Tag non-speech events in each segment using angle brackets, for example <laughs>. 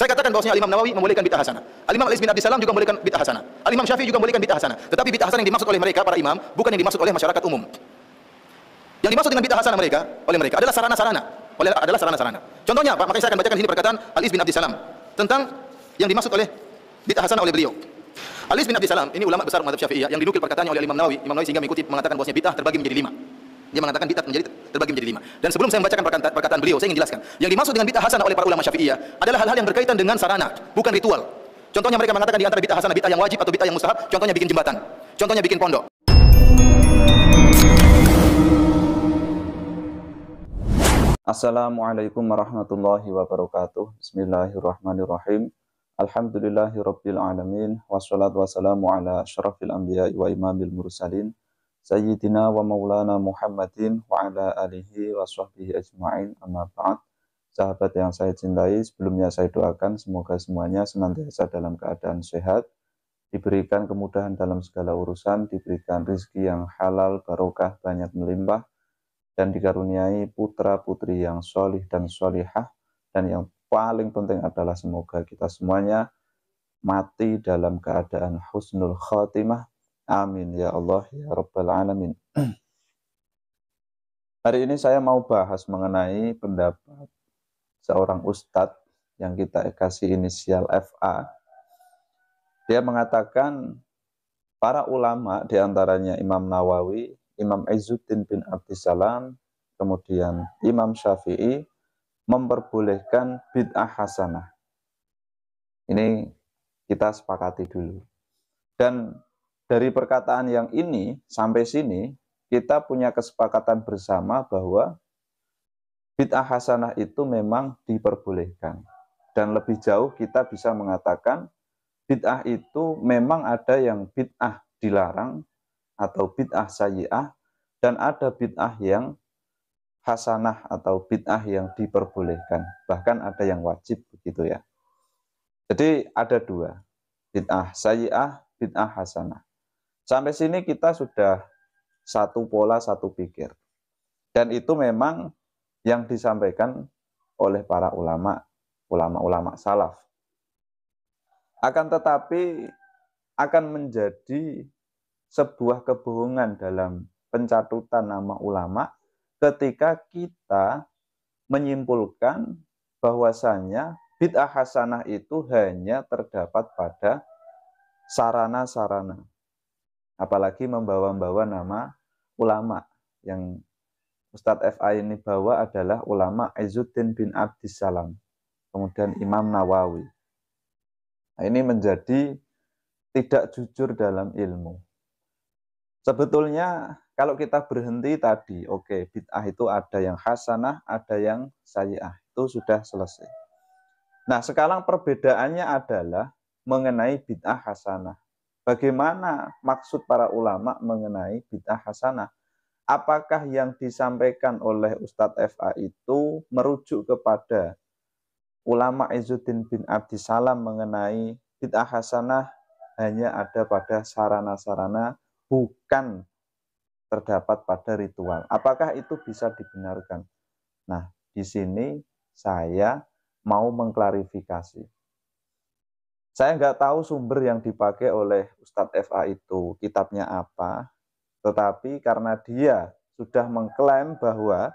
Saya katakan bahwasanya Imam Nawawi membolehkan bid'ah hasanah. Imam al isbin bin Salam juga membolehkan bid'ah hasanah. Imam Syafi'i juga membolehkan bid'ah hasanah. Tetapi bid'ah hasanah yang dimaksud oleh mereka para imam bukan yang dimaksud oleh masyarakat umum. Yang dimaksud dengan bid'ah hasanah mereka oleh mereka adalah sarana-sarana. Oleh adalah sarana-sarana. Contohnya apa? Makanya saya akan bacakan di sini perkataan al isbin bin Salam tentang yang dimaksud oleh bid'ah hasanah oleh beliau. Alis bin Abi Salam ini ulama besar mazhab Syafi'iyah yang dinukil perkataannya oleh Imam Nawawi. Imam Nawawi sehingga mengikuti mengatakan bahwasanya bid'ah terbagi menjadi lima. Dia mengatakan bid'ah menjadi terbagi menjadi lima. Dan sebelum saya membacakan perkataan, perkataan beliau, saya ingin jelaskan. Yang dimaksud dengan bid'ah hasanah oleh para ulama Syafi'iyah adalah hal-hal yang berkaitan dengan sarana, bukan ritual. Contohnya mereka mengatakan di antara bid'ah hasanah bid'ah yang wajib atau bid'ah yang mustahab, contohnya bikin jembatan, contohnya bikin pondok. Assalamualaikum warahmatullahi wabarakatuh. Bismillahirrahmanirrahim. Alhamdulillahi alamin wassalatu wassalamu ala asyrafil anbiya'i wa imamil mursalin Sayyidina wa maulana Muhammadin wa ala alihi wa sahbihi ajma'in amma ba'd. Sahabat yang saya cintai, sebelumnya saya doakan semoga semuanya senantiasa dalam keadaan sehat, diberikan kemudahan dalam segala urusan, diberikan rizki yang halal, barokah, banyak melimpah, dan dikaruniai putra-putri yang solih dan solihah, dan yang paling penting adalah semoga kita semuanya mati dalam keadaan husnul khotimah, Amin ya Allah ya Rabbal Alamin. Hari ini saya mau bahas mengenai pendapat seorang ustadz yang kita kasih inisial FA. Dia mengatakan para ulama diantaranya Imam Nawawi, Imam Izzuddin bin Abdissalam, kemudian Imam Syafi'i memperbolehkan bid'ah hasanah. Ini kita sepakati dulu. Dan dari perkataan yang ini sampai sini kita punya kesepakatan bersama bahwa bid'ah hasanah itu memang diperbolehkan. Dan lebih jauh kita bisa mengatakan bid'ah itu memang ada yang bid'ah dilarang atau bid'ah syiah dan ada bid'ah yang hasanah atau bid'ah yang diperbolehkan. Bahkan ada yang wajib begitu ya. Jadi ada dua, bid'ah syiah bid'ah hasanah. Sampai sini kita sudah satu pola, satu pikir. Dan itu memang yang disampaikan oleh para ulama, ulama-ulama salaf. Akan tetapi akan menjadi sebuah kebohongan dalam pencatutan nama ulama ketika kita menyimpulkan bahwasanya bid'ah hasanah itu hanya terdapat pada sarana-sarana Apalagi membawa-bawa nama ulama yang Ustadz FA ini bawa adalah ulama Izzuddin bin Abdissalam, kemudian Imam Nawawi. Nah, ini menjadi tidak jujur dalam ilmu. Sebetulnya kalau kita berhenti tadi, oke, okay, bid'ah itu ada yang hasanah, ada yang sayyah Itu sudah selesai. Nah, sekarang perbedaannya adalah mengenai bid'ah hasanah. Bagaimana maksud para ulama mengenai bid'ah hasanah? Apakah yang disampaikan oleh Ustadz FA itu merujuk kepada ulama Izzuddin bin Abdi Salam mengenai bid'ah hasanah hanya ada pada sarana-sarana bukan terdapat pada ritual. Apakah itu bisa dibenarkan? Nah, di sini saya mau mengklarifikasi. Saya nggak tahu sumber yang dipakai oleh Ustadz FA itu, kitabnya apa. Tetapi karena dia sudah mengklaim bahwa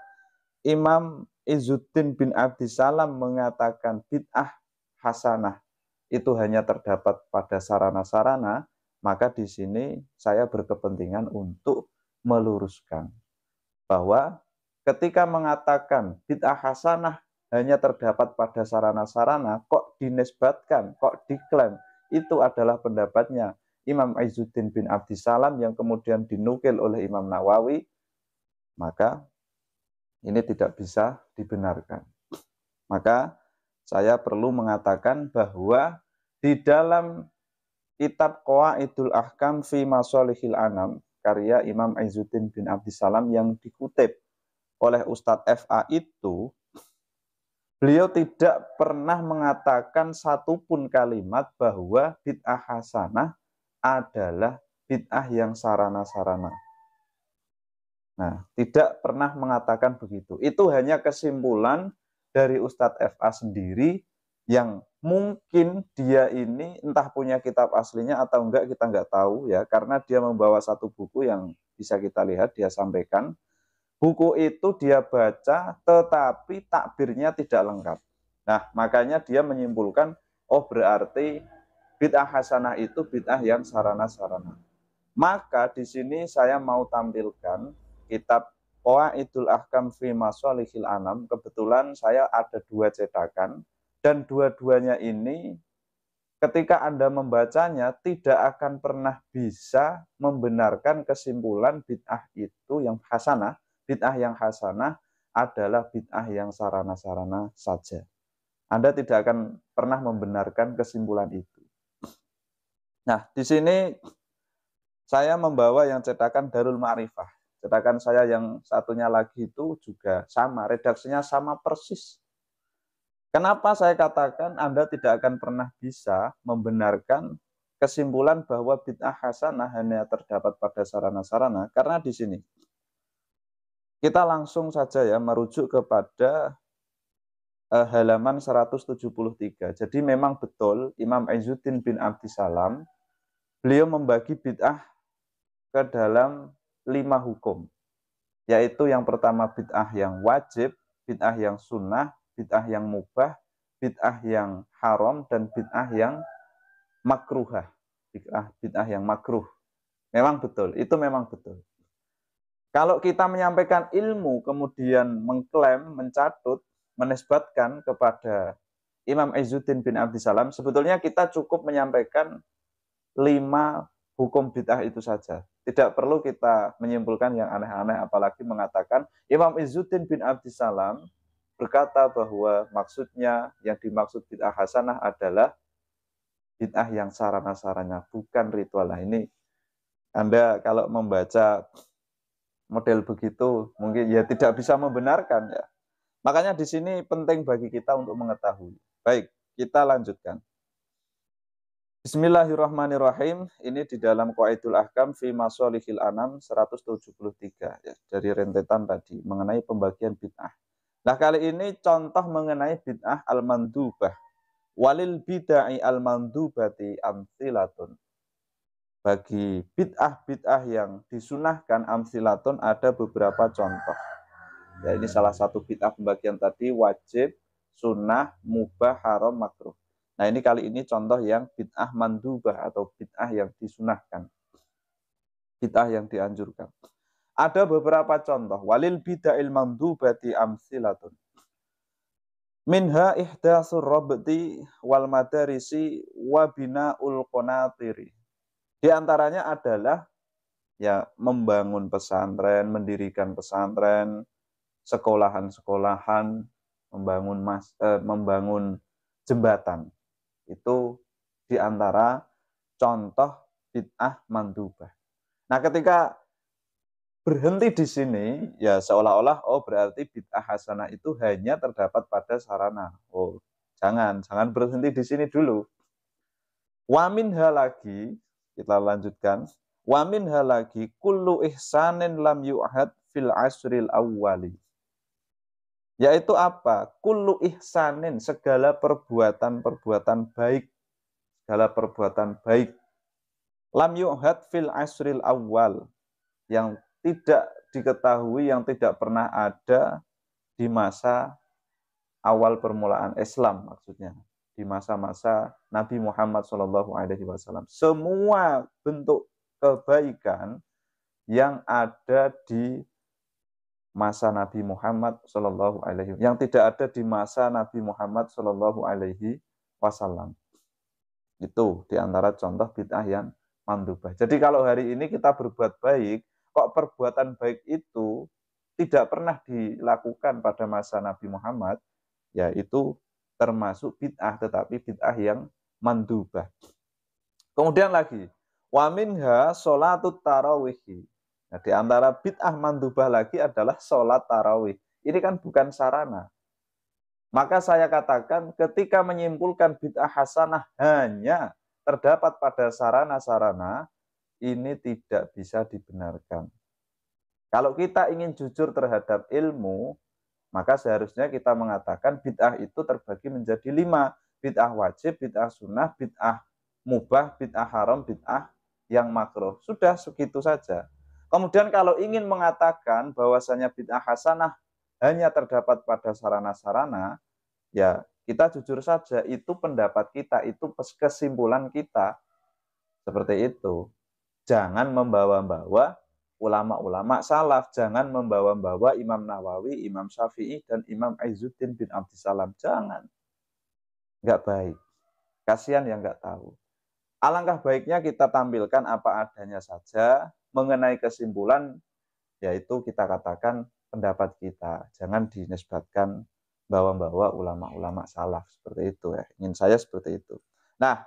Imam Izzuddin bin Salam mengatakan bid'ah hasanah itu hanya terdapat pada sarana-sarana, maka di sini saya berkepentingan untuk meluruskan bahwa ketika mengatakan bid'ah hasanah hanya terdapat pada sarana-sarana, kok dinisbatkan, kok diklaim. Itu adalah pendapatnya Imam Izzuddin bin Salam yang kemudian dinukil oleh Imam Nawawi, maka ini tidak bisa dibenarkan. Maka saya perlu mengatakan bahwa di dalam kitab Qawaidul Ahkam fi Masalihil Anam, karya Imam Izzuddin bin Salam yang dikutip oleh Ustadz FA itu Beliau tidak pernah mengatakan satupun kalimat bahwa bid'ah hasanah adalah bid'ah yang sarana-sarana. Nah, tidak pernah mengatakan begitu. Itu hanya kesimpulan dari Ustadz FA sendiri yang mungkin dia ini entah punya kitab aslinya atau enggak kita enggak tahu ya karena dia membawa satu buku yang bisa kita lihat dia sampaikan buku itu dia baca tetapi takbirnya tidak lengkap. Nah, makanya dia menyimpulkan, oh berarti bid'ah hasanah itu bid'ah yang sarana-sarana. Maka di sini saya mau tampilkan kitab Idul Ahkam fi Masalihil Anam. Kebetulan saya ada dua cetakan dan dua-duanya ini ketika Anda membacanya tidak akan pernah bisa membenarkan kesimpulan bid'ah itu yang hasanah bid'ah yang hasanah adalah bid'ah yang sarana-sarana saja. Anda tidak akan pernah membenarkan kesimpulan itu. Nah, di sini saya membawa yang cetakan Darul Ma'rifah. Cetakan saya yang satunya lagi itu juga sama, redaksinya sama persis. Kenapa saya katakan Anda tidak akan pernah bisa membenarkan kesimpulan bahwa bid'ah hasanah hanya terdapat pada sarana-sarana? Karena di sini, kita langsung saja ya merujuk kepada uh, halaman 173. Jadi memang betul Imam Ayyuddin bin Salam, beliau membagi bid'ah ke dalam lima hukum. Yaitu yang pertama bid'ah yang wajib, bid'ah yang sunnah, bid'ah yang mubah, bid'ah yang haram, dan bid'ah yang makruhah. Bid'ah, bid'ah yang makruh. Memang betul, itu memang betul. Kalau kita menyampaikan ilmu kemudian mengklaim, mencatut, menisbatkan kepada Imam Izzuddin bin Salam sebetulnya kita cukup menyampaikan lima hukum bid'ah itu saja. Tidak perlu kita menyimpulkan yang aneh-aneh, apalagi mengatakan Imam Izzuddin bin Salam berkata bahwa maksudnya yang dimaksud bid'ah hasanah adalah bid'ah yang sarana-saranya, bukan ritual. Nah ini Anda kalau membaca model begitu mungkin ya tidak bisa membenarkan ya. Makanya di sini penting bagi kita untuk mengetahui. Baik, kita lanjutkan. Bismillahirrahmanirrahim. Ini di dalam Qaidul Ahkam fi Masalihil Anam 173 ya, dari rentetan tadi mengenai pembagian bid'ah. Nah, kali ini contoh mengenai bid'ah al-mandubah. Walil bid'ah al-mandubati amsilatun. Bagi bid'ah-bid'ah yang disunahkan amsilaton ada beberapa contoh. Ya, ini salah satu bid'ah pembagian tadi wajib, sunnah, mubah, haram, makruh. Nah ini kali ini contoh yang bid'ah mandubah atau bid'ah yang disunahkan. Bid'ah yang dianjurkan. Ada beberapa contoh. Walil bid'ahil mandubati amsilatun minha ihdasur rabti wal madarisi wabina bina'ul di antaranya adalah ya membangun pesantren, mendirikan pesantren, sekolahan-sekolahan, membangun mas, eh, membangun jembatan. Itu di antara contoh bid'ah mandubah. Nah, ketika berhenti di sini, ya seolah-olah oh berarti bid'ah hasanah itu hanya terdapat pada sarana. Oh, jangan, jangan berhenti di sini dulu. Waminha lagi kita lanjutkan. Wa minha lagi kullu ihsanin lam yu'had fil asril awwali. Yaitu apa? Kullu ihsanin, segala perbuatan-perbuatan baik. Segala perbuatan baik. Lam yu'had fil asril awal. Yang tidak diketahui, yang tidak pernah ada di masa awal permulaan Islam maksudnya di masa-masa Nabi Muhammad Shallallahu Alaihi Wasallam. Semua bentuk kebaikan yang ada di masa Nabi Muhammad Shallallahu Alaihi yang tidak ada di masa Nabi Muhammad Shallallahu Alaihi Wasallam. Itu diantara contoh bid'ah yang mandubah. Jadi kalau hari ini kita berbuat baik, kok perbuatan baik itu tidak pernah dilakukan pada masa Nabi Muhammad, yaitu termasuk bid'ah tetapi bid'ah yang mandubah. Kemudian lagi, wa minha sholatut tarawih. Nah, di antara bid'ah mandubah lagi adalah sholat tarawih. Ini kan bukan sarana. Maka saya katakan ketika menyimpulkan bid'ah hasanah hanya terdapat pada sarana-sarana, ini tidak bisa dibenarkan. Kalau kita ingin jujur terhadap ilmu, maka seharusnya kita mengatakan bid'ah itu terbagi menjadi lima. Bid'ah wajib, bid'ah sunnah, bid'ah mubah, bid'ah haram, bid'ah yang makro. Sudah segitu saja. Kemudian kalau ingin mengatakan bahwasanya bid'ah hasanah hanya terdapat pada sarana-sarana, ya kita jujur saja itu pendapat kita, itu kesimpulan kita. Seperti itu. Jangan membawa-bawa ulama-ulama salaf. Jangan membawa-bawa Imam Nawawi, Imam Syafi'i, dan Imam Aizuddin bin Abdissalam. Jangan. Enggak baik. Kasihan yang enggak tahu. Alangkah baiknya kita tampilkan apa adanya saja mengenai kesimpulan, yaitu kita katakan pendapat kita. Jangan dinisbatkan bawa-bawa ulama-ulama salaf. Seperti itu ya. Ingin saya seperti itu. Nah,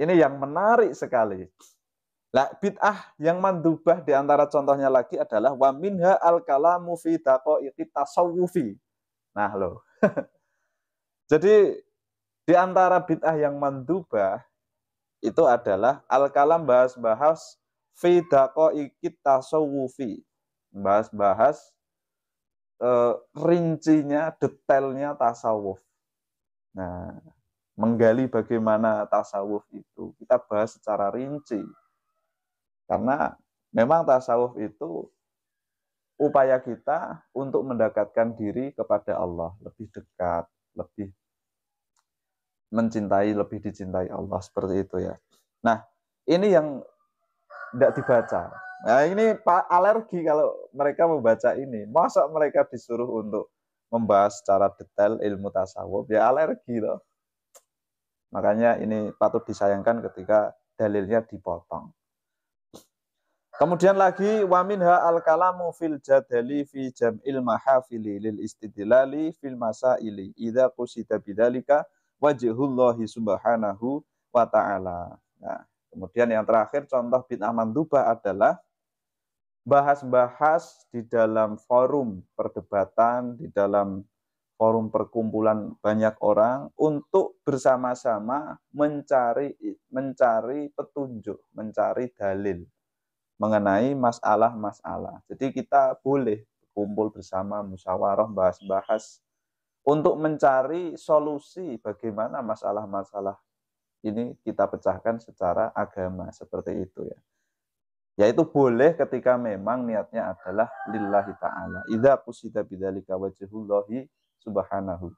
ini yang menarik sekali. Lah bid'ah yang mandubah di antara contohnya lagi adalah wa minha al kalamu fi daqaiqi tasawufi. Nah, loh. <laughs> Jadi di antara bid'ah yang mandubah itu adalah al kalam bahas-bahas fi daqaiqi tasawufi. Bahas-bahas e, rincinya, detailnya tasawuf. Nah, menggali bagaimana tasawuf itu kita bahas secara rinci karena memang tasawuf itu upaya kita untuk mendekatkan diri kepada Allah, lebih dekat, lebih mencintai, lebih dicintai Allah seperti itu ya. Nah, ini yang tidak dibaca. Nah, ini alergi kalau mereka membaca ini. Masa mereka disuruh untuk membahas secara detail ilmu tasawuf, ya alergi loh. Makanya ini patut disayangkan ketika dalilnya dipotong. Kemudian lagi waminha al kalamu fil jadali fi jam'il mahafili lil istidlali fil masaili idza qusida bidzalika wajhullahi subhanahu wa ta'ala. Nah, kemudian yang terakhir contoh bid'ah mandubah adalah bahas-bahas di dalam forum perdebatan, di dalam forum perkumpulan banyak orang untuk bersama-sama mencari mencari petunjuk, mencari dalil mengenai masalah-masalah. Jadi kita boleh kumpul bersama musyawarah bahas-bahas untuk mencari solusi bagaimana masalah-masalah ini kita pecahkan secara agama seperti itu ya. Yaitu boleh ketika memang niatnya adalah lillahi ta'ala. Idza pusita bidzalika wajhullahi subhanahu.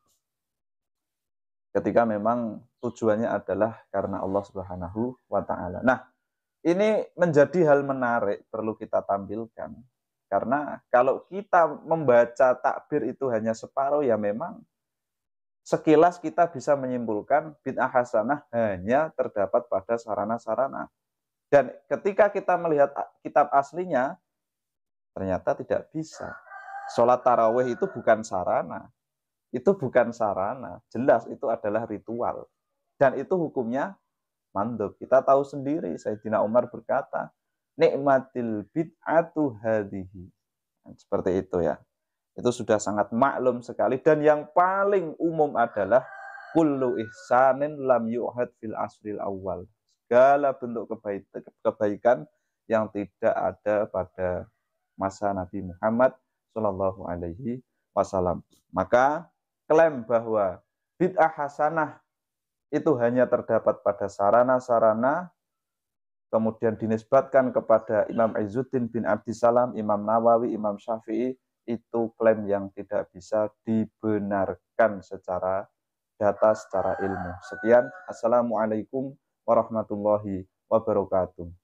Ketika memang tujuannya adalah karena Allah Subhanahu wa taala. Nah, ini menjadi hal menarik perlu kita tampilkan. Karena kalau kita membaca takbir itu hanya separuh ya memang sekilas kita bisa menyimpulkan bid'ah hasanah hanya terdapat pada sarana-sarana. Dan ketika kita melihat kitab aslinya, ternyata tidak bisa. Sholat taraweh itu bukan sarana. Itu bukan sarana. Jelas itu adalah ritual. Dan itu hukumnya mandub. Kita tahu sendiri Sayyidina Umar berkata, nikmatil bid'atu hadihi. Nah, seperti itu ya. Itu sudah sangat maklum sekali dan yang paling umum adalah kullu ihsanin lam yu'had fil asril awal. Segala bentuk kebaikan yang tidak ada pada masa Nabi Muhammad Shallallahu alaihi wasallam. Maka klaim bahwa bid'ah hasanah itu hanya terdapat pada sarana-sarana, kemudian dinisbatkan kepada Imam Izzuddin bin Salam, Imam Nawawi, Imam Syafi'i, itu klaim yang tidak bisa dibenarkan secara data, secara ilmu. Sekian, Assalamualaikum warahmatullahi wabarakatuh.